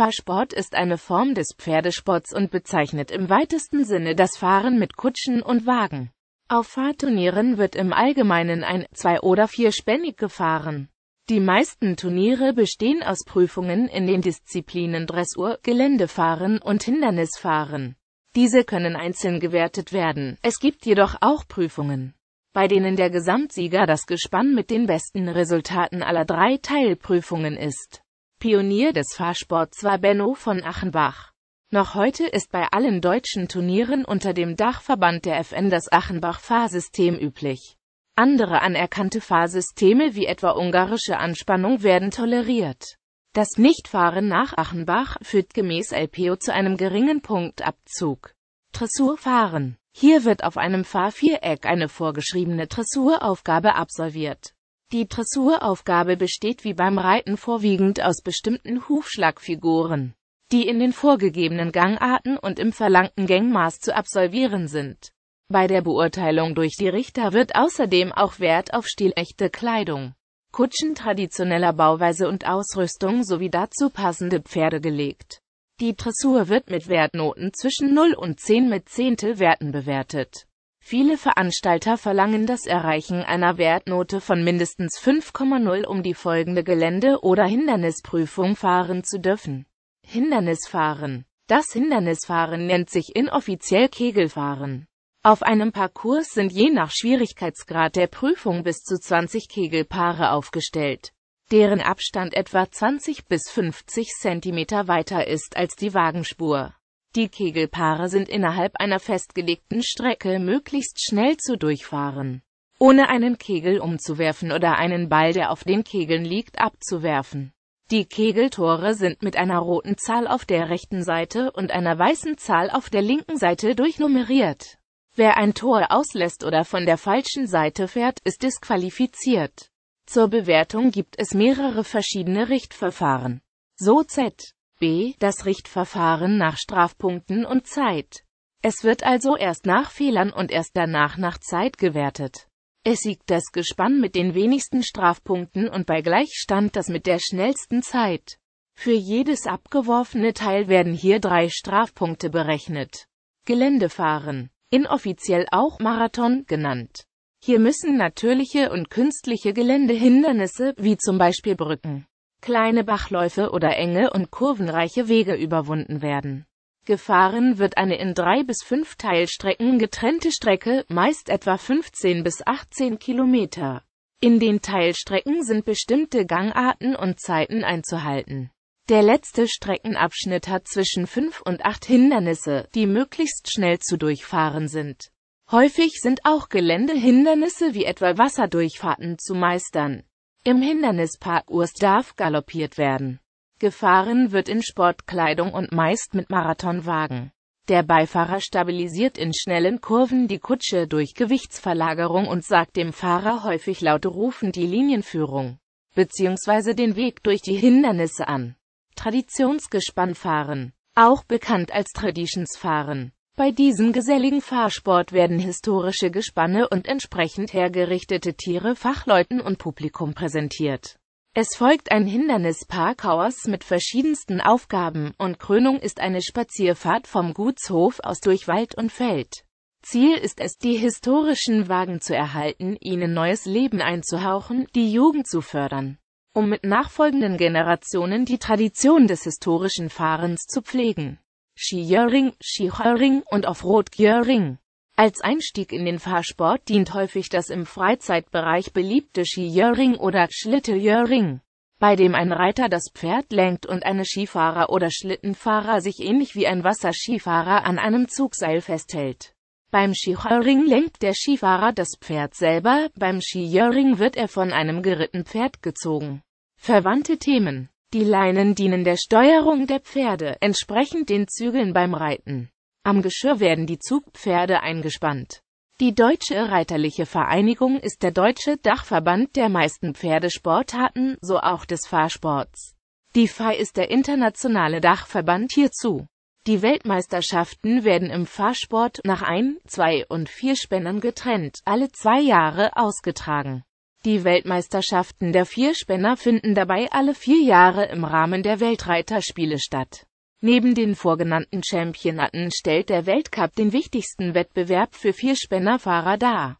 Abfahrsport ist eine Form des Pferdesports und bezeichnet im weitesten Sinne das Fahren mit Kutschen und Wagen. Auf Fahrturnieren wird im Allgemeinen ein, zwei- oder vier Spännig gefahren. Die meisten Turniere bestehen aus Prüfungen in den Disziplinen Dressur, Geländefahren und Hindernisfahren. Diese können einzeln gewertet werden, es gibt jedoch auch Prüfungen, bei denen der Gesamtsieger das Gespann mit den besten Resultaten aller drei Teilprüfungen ist. Pionier des Fahrsports war Benno von Achenbach. Noch heute ist bei allen deutschen Turnieren unter dem Dachverband der FN das Achenbach-Fahrsystem üblich. Andere anerkannte Fahrsysteme wie etwa ungarische Anspannung werden toleriert. Das Nichtfahren nach Achenbach führt gemäß LPO zu einem geringen Punktabzug. Dressurfahren. Hier wird auf einem Fahrviereck eine vorgeschriebene Dressuraufgabe absolviert. Die Dressuraufgabe besteht wie beim Reiten vorwiegend aus bestimmten Hufschlagfiguren, die in den vorgegebenen Gangarten und im verlangten Gangmaß zu absolvieren sind. Bei der Beurteilung durch die Richter wird außerdem auch Wert auf stilechte Kleidung, Kutschen traditioneller Bauweise und Ausrüstung sowie dazu passende Pferde gelegt. Die Dressur wird mit Wertnoten zwischen 0 und 10 mit Zehntelwerten bewertet. Viele Veranstalter verlangen das Erreichen einer Wertnote von mindestens 5,0, um die folgende Gelände- oder Hindernisprüfung fahren zu dürfen. Hindernisfahren Das Hindernisfahren nennt sich inoffiziell Kegelfahren. Auf einem Parcours sind je nach Schwierigkeitsgrad der Prüfung bis zu 20 Kegelpaare aufgestellt, deren Abstand etwa 20 bis 50 cm weiter ist als die Wagenspur. Die Kegelpaare sind innerhalb einer festgelegten Strecke möglichst schnell zu durchfahren, ohne einen Kegel umzuwerfen oder einen Ball, der auf den Kegeln liegt, abzuwerfen. Die Kegeltore sind mit einer roten Zahl auf der rechten Seite und einer weißen Zahl auf der linken Seite durchnummeriert. Wer ein Tor auslässt oder von der falschen Seite fährt, ist disqualifiziert. Zur Bewertung gibt es mehrere verschiedene Richtverfahren. So Z b. Das Richtverfahren nach Strafpunkten und Zeit. Es wird also erst nach Fehlern und erst danach nach Zeit gewertet. Es siegt das Gespann mit den wenigsten Strafpunkten und bei Gleichstand das mit der schnellsten Zeit. Für jedes abgeworfene Teil werden hier drei Strafpunkte berechnet. Geländefahren, inoffiziell auch Marathon genannt. Hier müssen natürliche und künstliche Geländehindernisse, wie zum Beispiel Brücken, kleine Bachläufe oder enge und kurvenreiche Wege überwunden werden. Gefahren wird eine in drei bis fünf Teilstrecken getrennte Strecke, meist etwa 15 bis 18 Kilometer. In den Teilstrecken sind bestimmte Gangarten und Zeiten einzuhalten. Der letzte Streckenabschnitt hat zwischen fünf und acht Hindernisse, die möglichst schnell zu durchfahren sind. Häufig sind auch Geländehindernisse wie etwa Wasserdurchfahrten zu meistern. Im Hindernispark Urs darf galoppiert werden. Gefahren wird in Sportkleidung und meist mit Marathonwagen. Der Beifahrer stabilisiert in schnellen Kurven die Kutsche durch Gewichtsverlagerung und sagt dem Fahrer häufig laute Rufen die Linienführung bzw. den Weg durch die Hindernisse an. Traditionsgespannfahren, auch bekannt als Traditionsfahren, bei diesem geselligen Fahrsport werden historische Gespanne und entsprechend hergerichtete Tiere Fachleuten und Publikum präsentiert. Es folgt ein Hindernisparkhaus mit verschiedensten Aufgaben und Krönung ist eine Spazierfahrt vom Gutshof aus durch Wald und Feld. Ziel ist es, die historischen Wagen zu erhalten, ihnen neues Leben einzuhauchen, die Jugend zu fördern, um mit nachfolgenden Generationen die Tradition des historischen Fahrens zu pflegen. Skiering, Skiharing und Offroad-Gearing. Als Einstieg in den Fahrsport dient häufig das im Freizeitbereich beliebte Skiering oder Schlitteering, bei dem ein Reiter das Pferd lenkt und eine Skifahrer oder Schlittenfahrer sich ähnlich wie ein Wasserskifahrer an einem Zugseil festhält. Beim Skiharing lenkt der Skifahrer das Pferd selber, beim Skiering wird er von einem geritten Pferd gezogen. Verwandte Themen die Leinen dienen der Steuerung der Pferde, entsprechend den Zügeln beim Reiten. Am Geschirr werden die Zugpferde eingespannt. Die Deutsche Reiterliche Vereinigung ist der deutsche Dachverband der meisten Pferdesportarten, so auch des Fahrsports. Die FAI ist der internationale Dachverband hierzu. Die Weltmeisterschaften werden im Fahrsport nach ein, zwei und vier Spannern getrennt, alle zwei Jahre ausgetragen. Die Weltmeisterschaften der Vierspänner finden dabei alle vier Jahre im Rahmen der Weltreiterspiele statt. Neben den vorgenannten Championaten stellt der Weltcup den wichtigsten Wettbewerb für Vierspännerfahrer dar